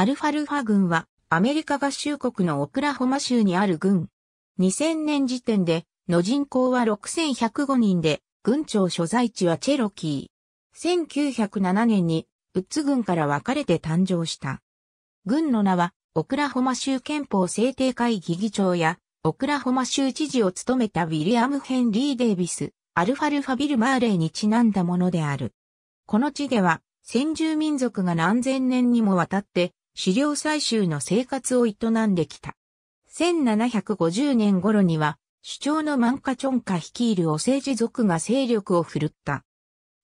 アルファルファ軍はアメリカ合衆国のオクラホマ州にある軍。2000年時点での人口は6105人で、軍庁所在地はチェロキー。1907年にウッズ軍から分かれて誕生した。軍の名はオクラホマ州憲法制定会議議長やオクラホマ州知事を務めたウィリアム・ヘンリー・デイビス、アルファルファビル・マーレーにちなんだものである。この地では先住民族が何千年にもわたって資料採集の生活を営んできた。1750年頃には、主張のマンカチョンカ率いるオセージ族が勢力を振るった。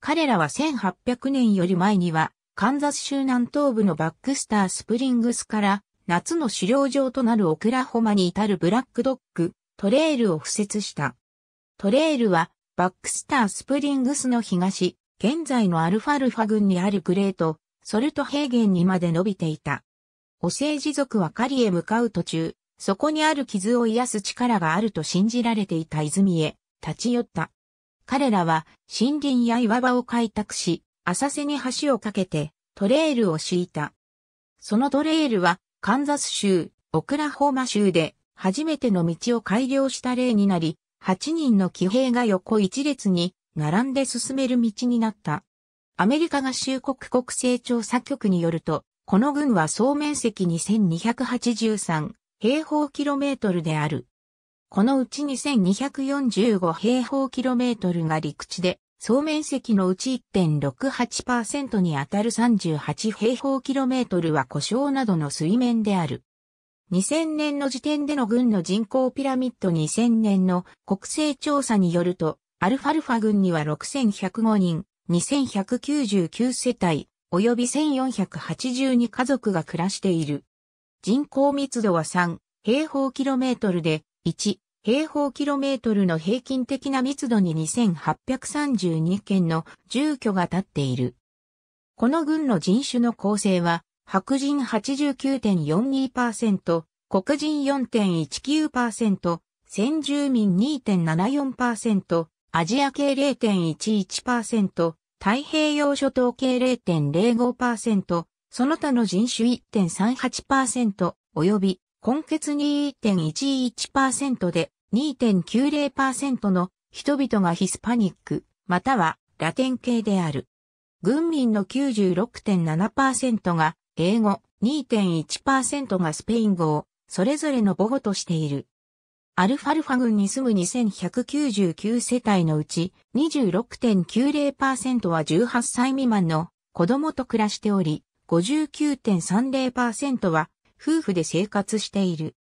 彼らは1800年より前には、カンザス州南東部のバックスタースプリングスから、夏の狩猟場となるオクラホマに至るブラックドッグ、トレイルを敷設した。トレイルは、バックスタースプリングスの東、現在のアルファルファ郡にあるグレート、ソルト平原にまで伸びていた。オセージ族は狩りへ向かう途中、そこにある傷を癒す力があると信じられていた泉へ立ち寄った。彼らは森林や岩場を開拓し、浅瀬に橋を架けてトレイルを敷いた。そのトレイルはカンザス州、オクラホーマ州で初めての道を改良した例になり、8人の騎兵が横一列に並んで進める道になった。アメリカ合衆国国勢調査局によると、この軍は総面積2283平方キロメートルである。このうち2245平方キロメートルが陸地で、総面積のうち1.68%にあたる38平方キロメートルは故障などの水面である。2000年の時点での軍の人口ピラミッド2000年の国勢調査によると、アルファルファ軍には6105人、2199世帯、及び1482家族が暮らしている。人口密度は3平方キロメートルで、1平方キロメートルの平均的な密度に2832件の住居が建っている。この軍の人種の構成は、白人89.42%、黒人4.19%、先住民2.74%、アジア系0.11%、太平洋諸島系0.05%、その他の人種1.38%、及び、根血2 1 1で2.90%の人々がヒスパニック、またはラテン系である。軍民の96.7%が英語、2.1%がスペイン語をそれぞれの母語としている。アルファルファ郡に住む2199世帯のうち26.90%は18歳未満の子供と暮らしており、59.30%は夫婦で生活している。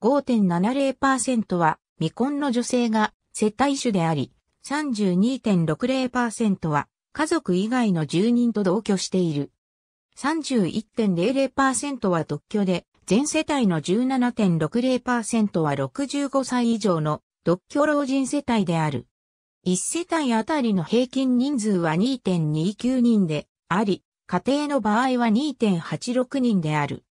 5.70%は未婚の女性が接待主であり、32.60%は家族以外の住人と同居している。31.00%は独居で、全世帯の17.60%は65歳以上の独居老人世帯である。1世帯あたりの平均人数は2.29人であり、家庭の場合は2.86人である。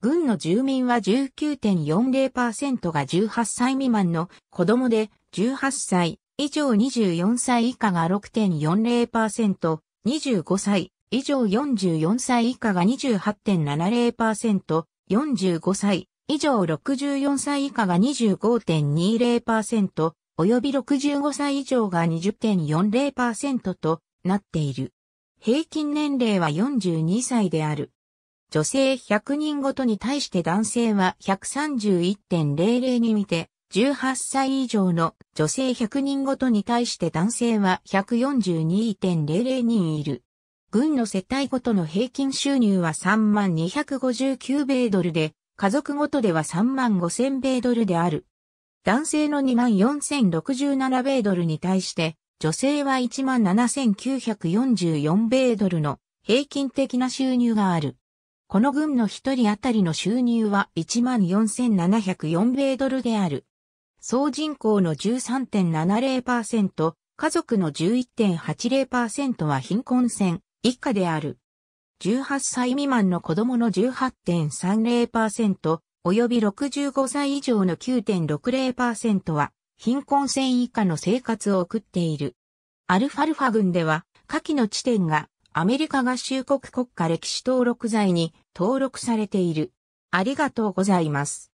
軍の住民は19.40%が18歳未満の子供で、18歳以上24歳以下が6.40%、25歳以上44歳以下が28.70%、45歳以上64歳以下が25.20%、及び65歳以上が20.40%となっている。平均年齢は42歳である。女性100人ごとに対して男性は131.00に見て、18歳以上の女性100人ごとに対して男性は142.00人いる。軍の世帯ごとの平均収入は3259米ドルで、家族ごとでは35000米ドルである。男性の24067米ドルに対して、女性は17944米ドルの平均的な収入がある。この軍の一人当たりの収入は14704米ドルである。総人口の13.70%、家族の11.80%は貧困線、以下である。18歳未満の子供の18.30%及び65歳以上の9.60%は貧困線以下の生活を送っている。アルファルファ群では下記の地点がアメリカ合衆国国家歴史登録罪に登録されている。ありがとうございます。